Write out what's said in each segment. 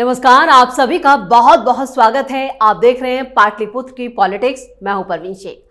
नमस्कार आप सभी का बहुत बहुत स्वागत है आप देख रहे हैं पाटलिपुत्र की पॉलिटिक्स मैं हूं परवीन शेख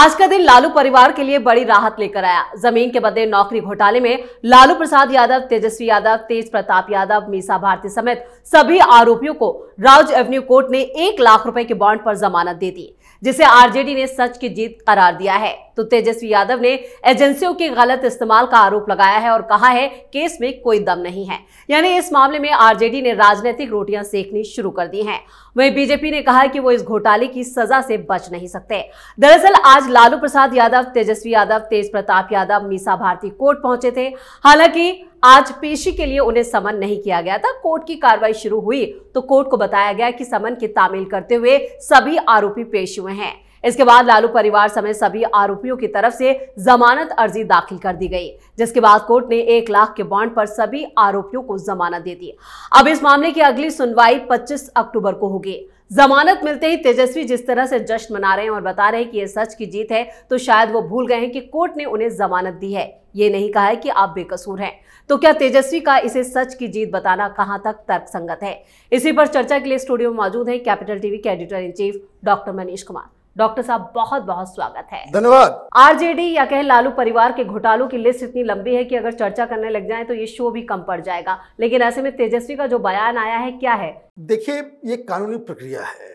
आज का दिन लालू परिवार के लिए बड़ी राहत लेकर आया जमीन के बदले नौकरी घोटाले में लालू प्रसाद यादव तेजस्वी यादव तेज प्रताप यादव मीसा भारती समेत सभी आरोपियों को राज एवेन्यू कोर्ट ने एक लाख रुपए के बॉन्ड पर जमानत दे दी जिसे आरजेडी ने सच की जीत करार दिया है तो तेजस्वी यादव ने एजेंसियों के गलत इस्तेमाल का आरोप लगाया है और कहा है केस में कोई दम नहीं है यानी इस मामले में आरजेडी ने राजनीतिक रोटियां सेकनी शुरू कर दी हैं वहीं बीजेपी ने कहा कि वो इस घोटाले की सजा से बच नहीं सकते दरअसल आज लालू प्रसाद यादव तेजस्वी यादव तेज प्रताप यादव मीसा भारती कोर्ट पहुंचे थे हालांकि आज पेशी के लिए उन्हें समन नहीं किया गया था कोर्ट की कार्रवाई शुरू हुई तो कोर्ट को बताया गया कि समन की तामील करते हुए सभी आरोपी पेश हुए हैं इसके बाद लालू परिवार समेत सभी आरोपियों की तरफ से जमानत अर्जी दाखिल कर दी गई जिसके बाद कोर्ट ने एक लाख के बॉन्ड पर सभी आरोपियों को जमानत दे दी अब इस मामले की अगली सुनवाई 25 अक्टूबर को होगी जमानत मिलते ही तेजस्वी जिस तरह से जश्न मना रहे हैं और बता रहे हैं कि यह सच की जीत है तो शायद वो भूल गए हैं कि कोर्ट ने उन्हें जमानत दी है ये नहीं कहा है कि आप बेकसूर हैं तो क्या तेजस्वी का इसे सच की जीत बताना कहां तक तर्कसंगत है इसी पर चर्चा के लिए स्टूडियो में मौजूद है कैपिटल टीवी के editor in chief doctor Manish Kumar doctor साहब बहुत बहुत स्वागत है धन्यवाद आरजेडी या कहे लालू परिवार के घोटालों की लिस्ट इतनी लंबी है कि अगर चर्चा करने लग जाए तो ये शो भी कम पड़ जाएगा लेकिन ऐसे में तेजस्वी का जो बयान आया है क्या है देखिए ये कानूनी प्रक्रिया है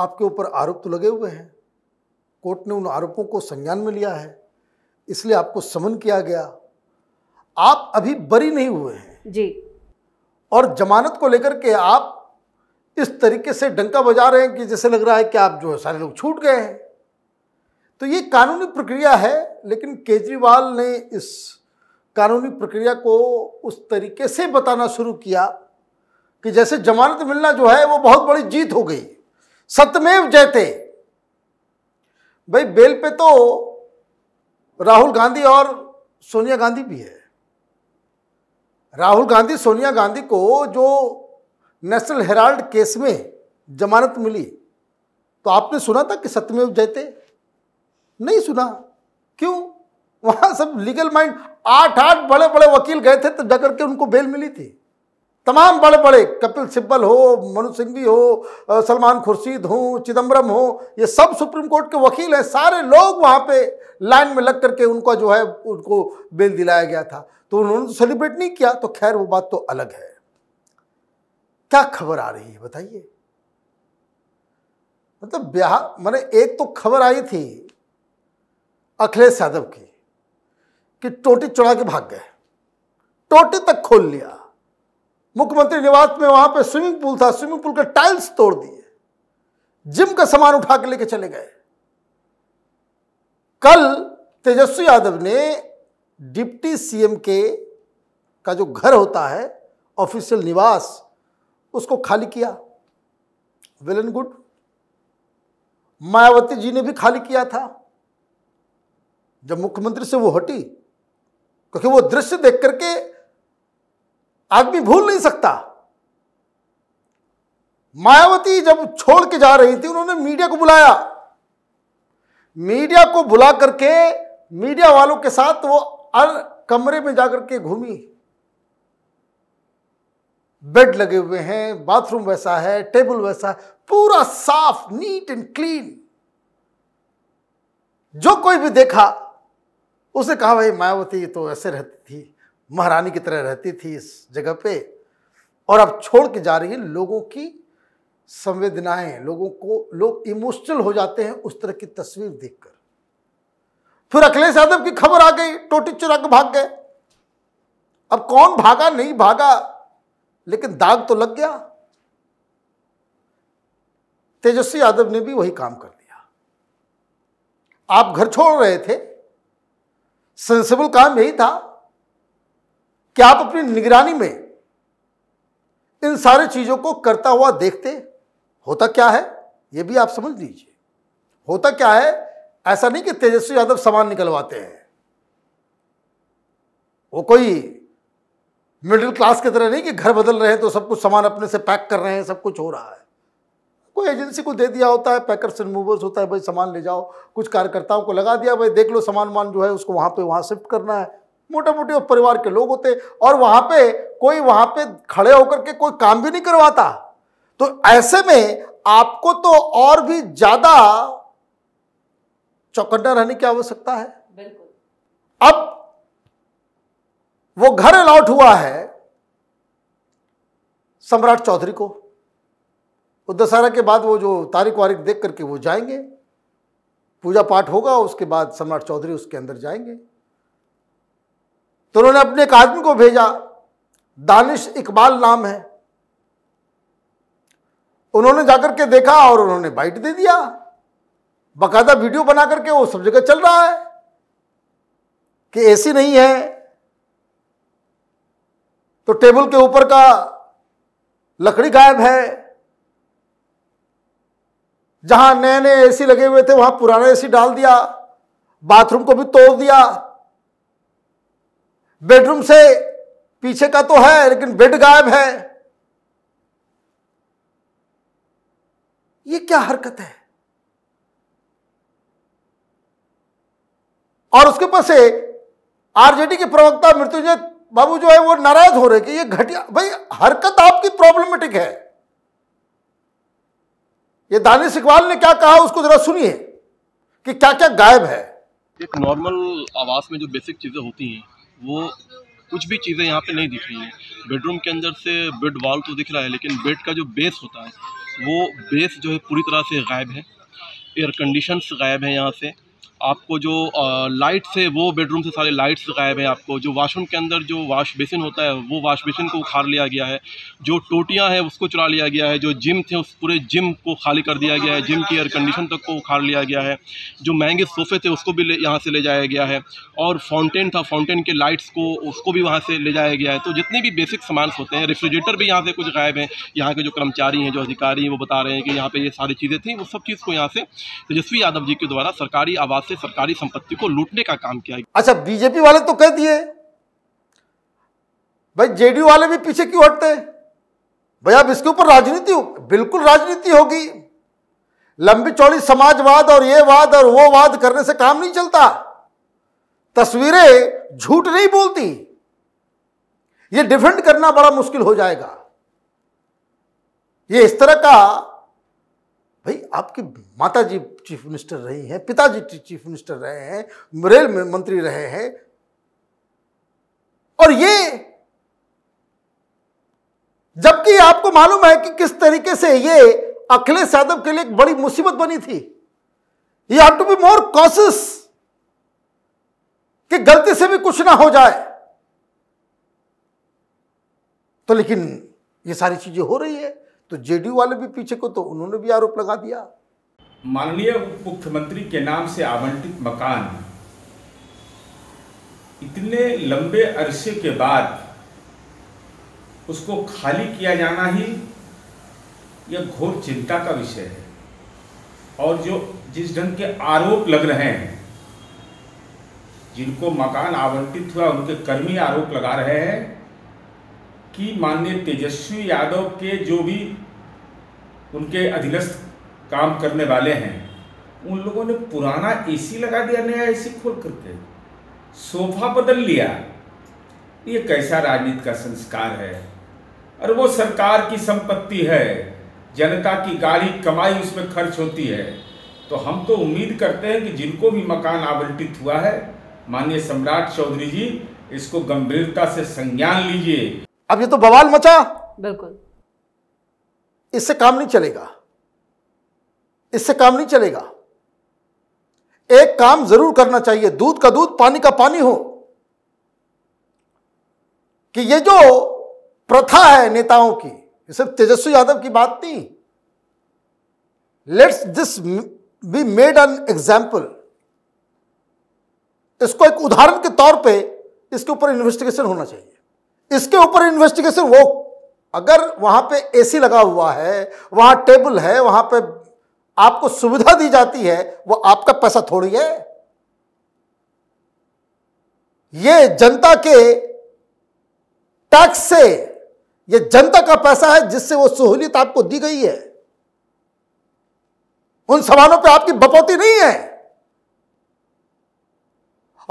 आपके ऊपर आरोप तो लगे हुए हैं कोर्ट ने उन आरोपों को संज्ञान में लिया है इसलिए आपको समन किया गया आप अभी बरी नहीं हुए हैं जी और जमानत को लेकर के आप इस तरीके से डंका बजा रहे हैं कि जैसे लग रहा है कि आप जो है सारे लोग छूट गए हैं तो ये कानूनी प्रक्रिया है लेकिन केजरीवाल ने इस कानूनी प्रक्रिया को उस तरीके से बताना शुरू किया कि जैसे जमानत मिलना जो है वो बहुत बड़ी जीत हो गई सतमेव जयते भाई बेल पे तो राहुल गांधी और सोनिया गांधी भी है राहुल गांधी सोनिया गांधी को जो नेशनल हेराल्ड केस में जमानत मिली तो आपने सुना था कि सत्यमेव जयते नहीं सुना क्यों वहाँ सब लीगल माइंड आठ आठ बड़े बड़े वकील गए थे तो जाकर के उनको बेल मिली थी तमाम बड़े बड़े कपिल सिब्बल हो मनु सिंघवी हो सलमान खुर्शीद हो चिदम्बरम हो ये सब सुप्रीम कोर्ट के वकील हैं सारे लोग वहाँ पे लाइन में लग करके उनको जो है उनको बेल दिलाया गया था तो उन्होंने तो सेलिब्रेट नहीं किया तो खैर वो बात तो अलग है क्या खबर आ रही है बताइए मतलब ब्याह मैंने एक तो खबर आई थी अखिलेश यादव की कि टोटी चुड़ा के भाग गए टोटी तक खोल लिया मुख्यमंत्री निवास में वहां पे स्विमिंग पूल था स्विमिंग पूल के टाइल्स तोड़ दिए जिम का सामान उठा के लेके चले गए कल तेजस्वी यादव ने डिप्टी सीएम के का जो घर होता है ऑफिशियल निवास उसको खाली किया well and good Mayawati ji ने भी खाली किया था जब मुख्यमंत्री से वो हटी क्योंकि वो दृश्य देख करके आदमी भूल नहीं सकता मायावती जब छोड़ के जा रही थी उन्होंने मीडिया को बुलाया मीडिया को बुला करके मीडिया वालों के साथ वो और कमरे में जाकर के घूमी बेड लगे हुए हैं बाथरूम वैसा है टेबल वैसा है पूरा साफ नीट एंड क्लीन जो कोई भी देखा उसे कहा भाई मायावती तो ऐसे रहती थी महारानी की तरह रहती थी इस जगह पे और अब छोड़ के जा रही है लोगों की संवेदनाएं लोगों को लोग इमोशनल हो जाते हैं उस तरह की तस्वीर देखकर फिर अखिलेश यादव की खबर आ गई टोटी चुरा के भाग गए अब कौन भागा नहीं भागा लेकिन दाग तो लग गया तेजस्वी यादव ने भी वही काम कर दिया आप घर छोड़ रहे थे सेंसिबल काम यही था कि आप अपनी निगरानी में इन सारी चीजों को करता हुआ देखते होता क्या है यह भी आप समझ लीजिए होता क्या है ऐसा नहीं कि तेजस्वी यादव सामान निकलवाते हैं वो कोई मिडिल क्लास की तरह नहीं कि घर बदल रहे हैं तो सब कुछ सामान अपने से पैक कर रहे हैं सब कुछ हो रहा है कोई एजेंसी को दे दिया होता है पैकर्स एंड मूवर्स होता है भाई सामान ले जाओ कुछ कार्यकर्ताओं को लगा दिया भाई देख लो सामान वामान जो है उसको वहाँ पे वहाँ शिफ्ट करना है मोटा मोटे परिवार के लोग होते और वहाँ पे कोई वहाँ पे खड़े होकर के कोई काम भी नहीं करवाता तो ऐसे में आपको तो और भी ज़्यादा चौकन्ना रहने की आवश्यकता है अब वो घर अलॉट हुआ है सम्राट चौधरी को वो दशहरा के बाद वो जो तारीख वारीख देख करके वो जाएंगे पूजा पाठ होगा उसके बाद सम्राट चौधरी उसके अंदर जाएंगे तो उन्होंने अपने एक आदमी को भेजा दानिश इकबाल नाम है उन्होंने जाकर के देखा और उन्होंने बाइट दे दिया बाकायदा वीडियो बना करके वो सब जगह चल रहा है कि ऐसी नहीं है तो टेबल के ऊपर का लकड़ी गायब है जहां नए नए एसी लगे हुए थे वहां पुराने एसी डाल दिया बाथरूम को भी तोड़ दिया बेडरूम से पीछे का तो है लेकिन बेड गायब है ये क्या हरकत है और उसके ऊपर से आरजेडी के प्रवक्ता मृत्युंजय बाबू जो है वो नाराज हो रहे कि ये घटिया भाई हरकत आपकी प्रॉब्लमेटिक है ये दानिश इकबाल ने क्या कहा उसको जरा सुनिए कि क्या क्या गायब है एक नॉर्मल आवास में जो बेसिक चीज़ें होती हैं वो कुछ भी चीज़ें यहाँ पे नहीं दिख रही हैं बेडरूम के अंदर से बेड वॉल तो दिख रहा है लेकिन बेड का जो बेस होता है वो बेस जो है पूरी तरह से गायब है एयर कंडीशन गायब है यहाँ से आपको जो लाइट्स है वो बेडरूम से सारे लाइट्स गायब हैं आपको जो वाशरूम के अंदर जो वाश बेसिन होता है वो वाश बेसिन को उखाड़ लिया गया है जो टोटियां हैं उसको चुरा लिया गया है जो जिम थे उस पूरे जिम को खाली कर दिया गया है जिम की एयर कंडीशन तक को उखाड़ लिया गया है जो महंगे सोफ़े थे उसको भी यहाँ से ले जाया गया है और फाउंटेन था फाउंटेन के लाइट्स को उसको भी वहाँ से ले जाया गया है तो जितने भी बेसिक सामान होते हैं रेफ्रिजरेटर भी यहाँ से कुछ गायब हैं यहाँ के जो कर्मचारी हैं जो अधिकारी हैं वो बता रहे हैं कि यहाँ पर ये सारी चीज़ें थी वो सब चीज़ को यहाँ से तेजस्वी यादव जी के द्वारा सरकारी आवास से सरकारी संपत्ति को लूटने का काम किया अच्छा बीजेपी वाले तो कह दिए भाई जेडीयू वाले भी पीछे क्यों हटते भाई आप इसके ऊपर राजनीति हो बिल्कुल राजनीति होगी लंबी चौड़ी समाजवाद और ये वाद और वो वाद करने से काम नहीं चलता तस्वीरें झूठ नहीं बोलती ये डिफेंड करना बड़ा मुश्किल हो जाएगा ये इस तरह का भाई आपकी माता जी चीफ मिनिस्टर रही हैं पिताजी चीफ मिनिस्टर रहे हैं रेल मंत्री रहे हैं और ये जबकि आपको मालूम है कि किस तरीके से ये अखिलेश यादव के लिए एक बड़ी मुसीबत बनी थी ये have to be more cautious कि गलती से भी कुछ ना हो जाए तो लेकिन ये सारी चीजें हो रही है तो जेडीयू वाले भी पीछे को तो उन्होंने भी आरोप लगा दिया माननीय मुख्यमंत्री के नाम से आवंटित मकान इतने लंबे अरसे के बाद उसको खाली किया जाना ही यह घोर चिंता का विषय है और जो जिस ढंग के आरोप लग रहे हैं जिनको मकान आवंटित हुआ उनके कर्मी आरोप लगा रहे हैं कि माननीय तेजस्वी यादव के जो भी उनके अधीनस्थ काम करने वाले हैं उन लोगों ने पुराना एसी लगा दिया नया एसी खोल करके सोफा बदल लिया ये कैसा राजनीति का संस्कार है और वो सरकार की संपत्ति है जनता की गाड़ी कमाई उसमें खर्च होती है तो हम तो उम्मीद करते हैं कि जिनको भी मकान आवंटित हुआ है माननीय सम्राट चौधरी जी इसको गंभीरता से संज्ञान लीजिए अब ये तो बवाल मचा बिल्कुल इससे काम नहीं चलेगा इससे काम नहीं चलेगा एक काम जरूर करना चाहिए दूध का दूध पानी का पानी हो कि ये जो प्रथा है नेताओं की ये सिर्फ तेजस्वी यादव की बात नहीं let's this be made an example इसको एक उदाहरण के तौर पे इसके ऊपर इन्वेस्टिगेशन होना चाहिए इसके ऊपर इन्वेस्टिगेशन वो अगर वहां पे एसी लगा हुआ है वहां टेबल है वहां पे आपको सुविधा दी जाती है वो आपका पैसा थोड़ी है ये जनता के टैक्स से ये जनता का पैसा है जिससे वो सहूलियत आपको दी गई है उन सवालों पे आपकी बपौती नहीं है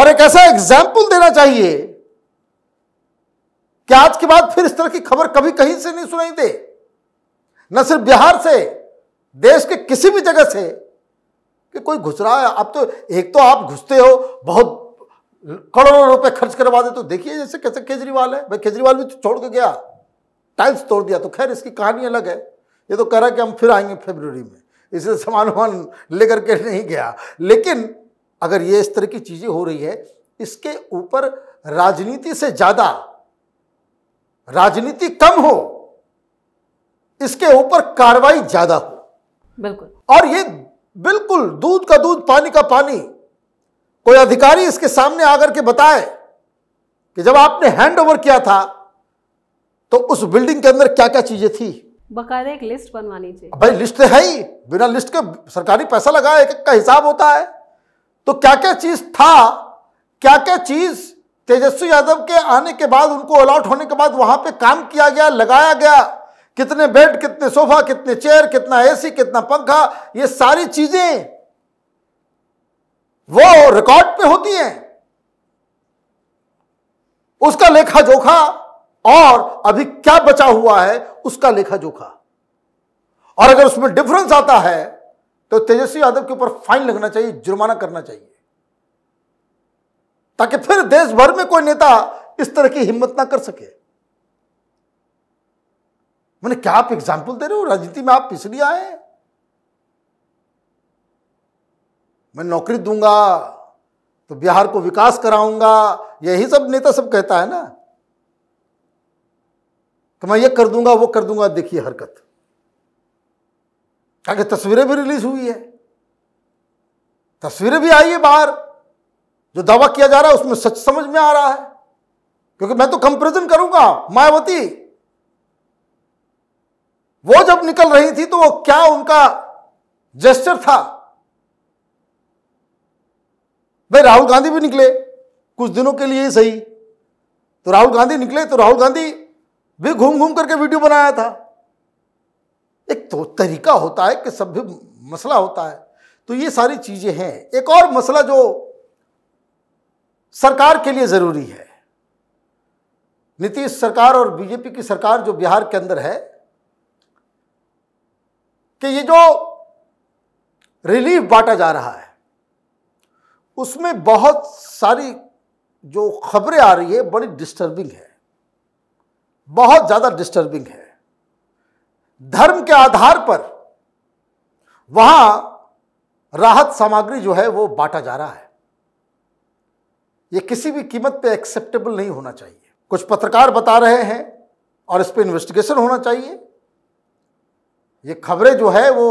और एक ऐसा एग्जाम्पल देना चाहिए कि आज के बाद फिर इस तरह की खबर कभी कहीं से नहीं सुनाई दे न सिर्फ बिहार से देश के किसी भी जगह से कि कोई घुस रहा है आप तो एक तो आप घुसते हो बहुत करोड़ों रुपए खर्च करवा दे तो देखिए जैसे कैसे केजरीवाल है भाई केजरीवाल भी तो छोड़ के गया टाइल्स तोड़ दिया तो खैर इसकी कहानी अलग है ये तो कह रहा है कि हम फिर आएंगे फेबररी में इसलिए सामान वामान लेकर के नहीं गया लेकिन अगर ये इस तरह की चीज़ें हो रही है इसके ऊपर राजनीति से ज़्यादा राजनीति कम हो इसके ऊपर कार्रवाई ज्यादा हो बिल्कुल और ये बिल्कुल दूध का दूध पानी का पानी कोई अधिकारी इसके सामने आकर के बताए कि जब आपने हैंड ओवर किया था तो उस बिल्डिंग के अंदर क्या क्या चीजें थी बकायदा एक लिस्ट बनवानी चाहिए भाई लिस्ट तो है ही बिना लिस्ट के सरकारी पैसा लगा एक का हिसाब होता है तो क्या क्या चीज था क्या क्या चीज तेजस्वी यादव के आने के बाद उनको अलॉट होने के बाद वहां पे काम किया गया लगाया गया कितने बेड कितने सोफा कितने चेयर कितना एसी कितना पंखा ये सारी चीजें वो रिकॉर्ड पे होती हैं उसका लेखा जोखा और अभी क्या बचा हुआ है उसका लेखा जोखा और अगर उसमें डिफरेंस आता है तो तेजस्वी यादव के ऊपर फाइन लगना चाहिए जुर्माना करना चाहिए ताकि फिर देश भर में कोई नेता इस तरह की हिम्मत ना कर सके मैंने क्या आप एग्जाम्पल दे रहे हो राजनीति में आप पिछड़ी आए मैं नौकरी दूंगा तो बिहार को विकास कराऊंगा यही सब नेता सब कहता है ना कि मैं ये कर दूंगा वो कर दूंगा देखिए हरकत आगे तस्वीरें भी रिलीज हुई है तस्वीरें भी आई है बाहर जो दावा किया जा रहा है उसमें सच समझ में आ रहा है क्योंकि मैं तो कंपेरिजन करूंगा मायावती वो जब निकल रही थी तो वो क्या उनका जेस्टर था भाई राहुल गांधी भी निकले कुछ दिनों के लिए ही सही तो राहुल गांधी निकले तो राहुल गांधी भी घूम घूम करके वीडियो बनाया था एक तो तरीका होता है कि सब भी मसला होता है तो ये सारी चीज़ें हैं एक और मसला जो सरकार के लिए ज़रूरी है नीतीश सरकार और बीजेपी की सरकार जो बिहार के अंदर है कि ये जो रिलीफ बांटा जा रहा है उसमें बहुत सारी जो खबरें आ रही है बड़ी डिस्टर्बिंग है बहुत ज़्यादा डिस्टर्बिंग है धर्म के आधार पर वहाँ राहत सामग्री जो है वो बांटा जा रहा है ये किसी भी कीमत पे एक्सेप्टेबल नहीं होना चाहिए कुछ पत्रकार बता रहे हैं और इस पर इन्वेस्टिगेशन होना चाहिए ये खबरें जो है वो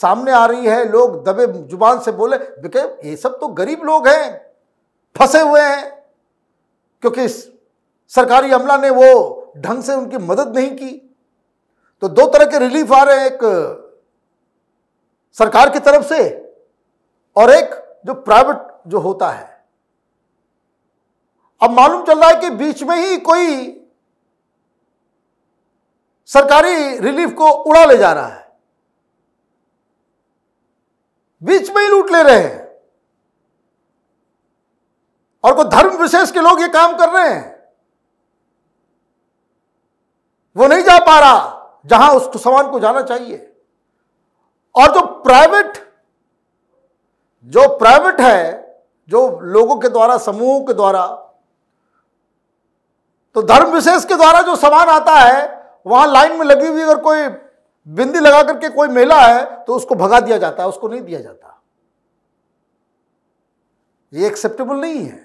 सामने आ रही है लोग दबे जुबान से बोले बिके ये सब तो गरीब लोग हैं फंसे हुए हैं क्योंकि सरकारी अमला ने वो ढंग से उनकी मदद नहीं की तो दो तरह के रिलीफ आ रहे हैं एक सरकार की तरफ से और एक जो प्राइवेट जो होता है अब मालूम चल रहा है कि बीच में ही कोई सरकारी रिलीफ को उड़ा ले जा रहा है बीच में ही लूट ले रहे हैं और कोई धर्म विशेष के लोग ये काम कर रहे हैं वो नहीं जा पा रहा जहां उस सामान को जाना चाहिए और जो प्राइवेट जो प्राइवेट है जो लोगों के द्वारा समूहों के द्वारा तो धर्म विशेष के द्वारा जो सामान आता है वहां लाइन में लगी हुई अगर कोई बिंदी लगा करके कोई मेला है तो उसको भगा दिया जाता है उसको नहीं दिया जाता ये एक्सेप्टेबल नहीं है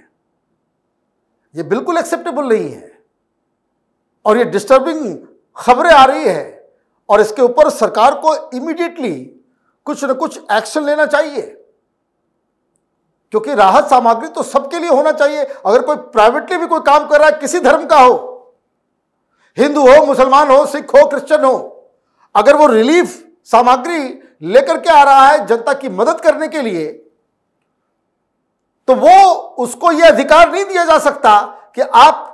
ये बिल्कुल एक्सेप्टेबल नहीं है और ये डिस्टर्बिंग खबरें आ रही है और इसके ऊपर सरकार को इमीडिएटली कुछ न कुछ एक्शन लेना चाहिए क्योंकि राहत सामग्री तो सबके लिए होना चाहिए अगर कोई प्राइवेटली भी कोई काम कर रहा है किसी धर्म का हो हिंदू हो मुसलमान हो सिख हो क्रिश्चियन हो अगर वो रिलीफ सामग्री लेकर के आ रहा है जनता की मदद करने के लिए तो वो उसको यह अधिकार नहीं दिया जा सकता कि आप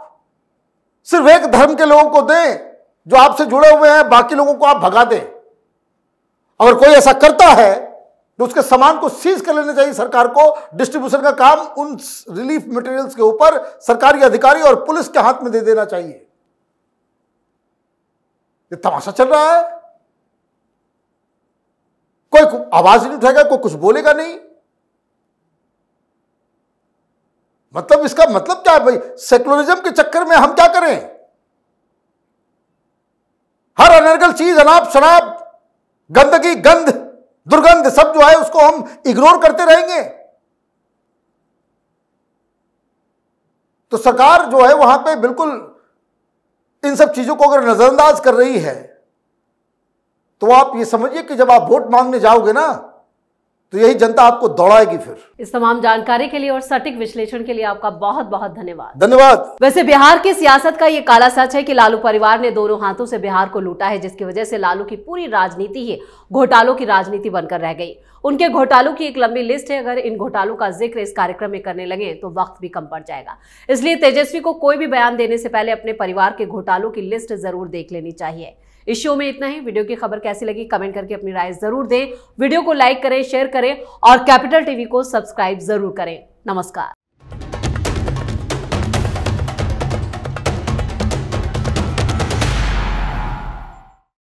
सिर्फ एक धर्म के लोगों को दें जो आपसे जुड़े हुए हैं बाकी लोगों को आप भगा दें अगर कोई ऐसा करता है तो उसके सामान को सीज कर लेना चाहिए सरकार को डिस्ट्रीब्यूशन का काम उन रिलीफ मटेरियल्स के ऊपर सरकारी अधिकारी और पुलिस के हाथ में दे देना चाहिए ये तमाशा चल रहा है कोई आवाज नहीं उठाएगा कोई कुछ बोलेगा नहीं मतलब इसका मतलब क्या है भाई सेकुलरिज्म के चक्कर में हम क्या करें हर अनर्गल चीज अनाप शनाप गंदगी गंध दुर्गंध सब जो है उसको हम इग्नोर करते रहेंगे तो सरकार जो है वहां पे बिल्कुल इन सब चीजों को अगर नजरअंदाज कर रही है तो आप ये समझिए कि जब आप वोट मांगने जाओगे ना तो यही जनता आपको दौड़ाएगी फिर इस तमाम जानकारी के लिए और सटीक विश्लेषण के लिए आपका बहुत बहुत धन्यवाद धन्यवाद वैसे बिहार की सियासत का ये काला सच है कि लालू परिवार ने दोनों हाथों से बिहार को लूटा है जिसकी वजह से लालू की पूरी राजनीति ही घोटालों की राजनीति बनकर रह गई उनके घोटालों की एक लंबी लिस्ट है अगर इन घोटालों का जिक्र इस कार्यक्रम में करने लगे तो वक्त भी कम पड़ जाएगा इसलिए तेजस्वी को कोई भी बयान देने से पहले अपने परिवार के घोटालों की लिस्ट जरूर देख लेनी चाहिए इस शो में इतना ही वीडियो की खबर कैसी लगी कमेंट करके अपनी राय जरूर दें वीडियो को लाइक करें शेयर करें और कैपिटल टीवी को सब्सक्राइब जरूर करें नमस्कार